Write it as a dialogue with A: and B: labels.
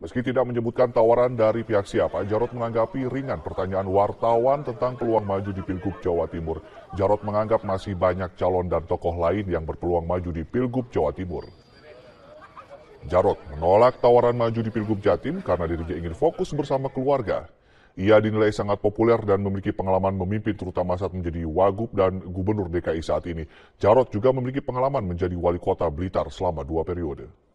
A: Meski tidak menyebutkan tawaran dari pihak siapa, Jarot menanggapi ringan pertanyaan wartawan tentang peluang maju di Pilgub Jawa Timur. Jarot menganggap masih banyak calon dan tokoh lain yang berpeluang maju di Pilgub Jawa Timur. Jarot menolak tawaran maju di Pilgub Jatim karena dirinya ingin fokus bersama keluarga. Ia dinilai sangat populer dan memiliki pengalaman memimpin terutama saat menjadi Wagub dan Gubernur DKI saat ini. Jarot juga memiliki pengalaman menjadi wali kota Blitar selama dua periode.